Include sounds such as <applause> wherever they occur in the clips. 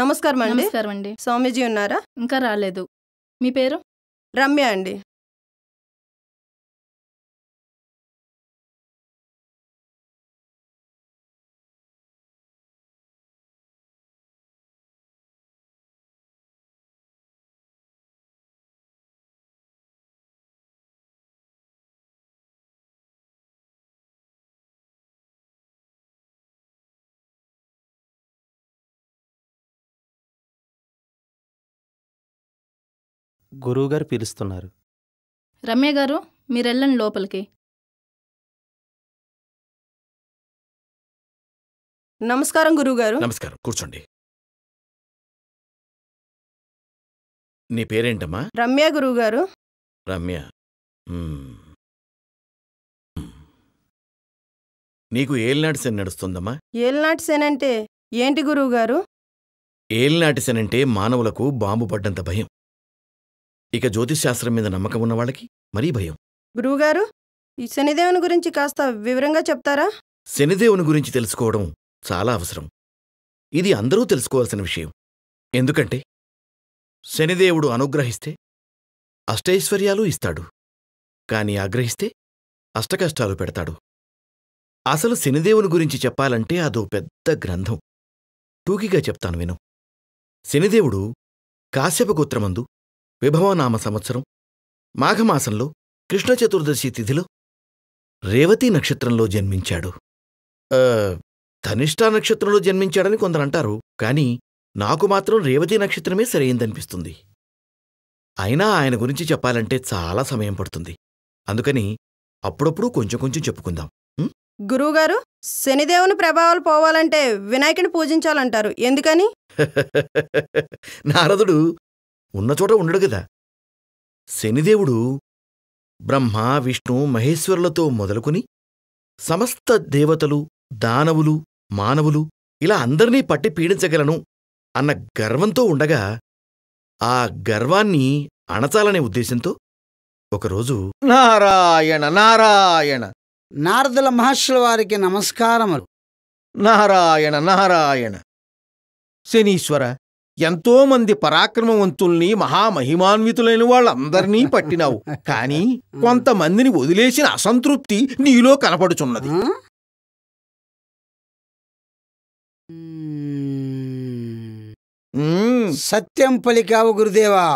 నమస్కారం అండి నమస్కారం అండి స్వామీజీ ఉన్నారా ఇంకా రాలేదు మీ పేరు రమ్య అండి గురువుగారు పిలుస్తున్నారు రమ్య గారు మీరెళ్ళండి లోపలికి నమస్కారం గురువుగారు నమస్కారం కూర్చోండి నీ పేరేంటమ్మా రమ్య గురువుగారు రమ్య నీకు ఏలినాటి శని నడుస్తుందమ్మా ఏలనాటి సేనంటే ఏంటి గురువుగారు ఏలినాటి శని అంటే మానవులకు బాంబు పడ్డంత భయం ఇక జ్యోతిశాస్త్రం మీద నమ్మకం ఉన్న వాళ్ళకి మరీ భయం గురువుగారు ఈ శనిదేవుని గురించి కాస్త వివరంగా చెప్తారా శనిదేవుని గురించి తెలుసుకోవడం చాలా అవసరం ఇది అందరూ తెలుసుకోవాల్సిన విషయం ఎందుకంటే శనిదేవుడు అనుగ్రహిస్తే అష్టైశ్వర్యాలు ఇస్తాడు కాని ఆగ్రహిస్తే అష్టకష్టాలు పెడతాడు అసలు శనిదేవుని గురించి చెప్పాలంటే అదో పెద్ద గ్రంథం టూకిగా చెప్తాను విను శనిదేవుడు కాశ్యపగోత్రమందు విభవనామ సంవత్సరం మాఘమాసంలో కృష్ణ చతుర్దశి తిథిలో రేవతీ నక్షత్రంలో జన్మించాడు ధనిష్టా నక్షత్రంలో జన్మించాడని కొందరంటారు కానీ నాకు మాత్రం రేవతీ నక్షత్రమే సరైందనిపిస్తుంది అయినా ఆయన గురించి చెప్పాలంటే చాలా సమయం పడుతుంది అందుకని అప్పుడప్పుడు కొంచెం కొంచెం చెప్పుకుందాం గురువుగారు శనిదేవుని ప్రభావాలు పోవాలంటే వినాయకుని పూజించాలంటారు ఎందుకని <laughs> నారదుడు ఉన్నచోట ఉండడు కదా శనిదేవుడు బ్రహ్మ విష్ణు మహేశ్వరులతో మొదలుకుని సమస్త దేవతలు దానవులు మానవులు ఇలా అందర్నీ పట్టి పీడించగలను అన్న గర్వంతో ఉండగా ఆ గర్వాన్ని అణచాలనే ఉద్దేశంతో ఒకరోజు నారాయణ నారాయణ నారదుల మహర్షుల వారికి నమస్కారములు నారాయణ నారాయణ శనీశ్వర ఎంతోమంది పరాక్రమవంతుల్ని మహామహిమాన్వితులైన వాళ్ళందరినీ పట్టినావు కాని <laughs> కొంతమందిని వదిలేసిన అసంతృప్తి నీలో కనపడుచున్నది సత్యం పలికావు గురుదేవా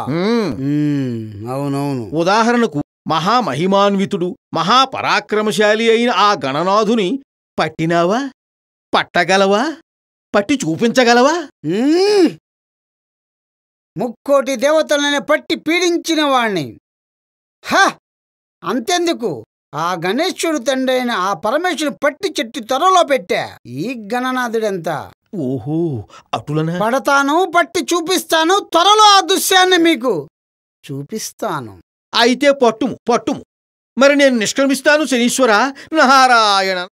అవునవును ఉదాహరణకు మహామహిమాన్వితుడు మహాపరాక్రమశాలి అయిన ఆ గణనాథుని పట్టినావా పట్టగలవా పట్టి చూపించగలవా ముక్కోటి దేవతలనే పట్టి పీడించిన వాణ్ణి హ అంతెందుకు ఆ గణేశుడు తండ్రైన ఆ పరమేశ్వరుడు పట్టి చెట్టు త్వరలో పెట్టా ఈ గణనాథుడెంత ఓహో అటులనే పడతాను పట్టి చూపిస్తాను త్వరలో ఆ దృశ్యాన్ని మీకు చూపిస్తాను అయితే పట్టుము పట్టుము మరి నేను నిష్క్రమిస్తాను శనీశ్వర నారాయణ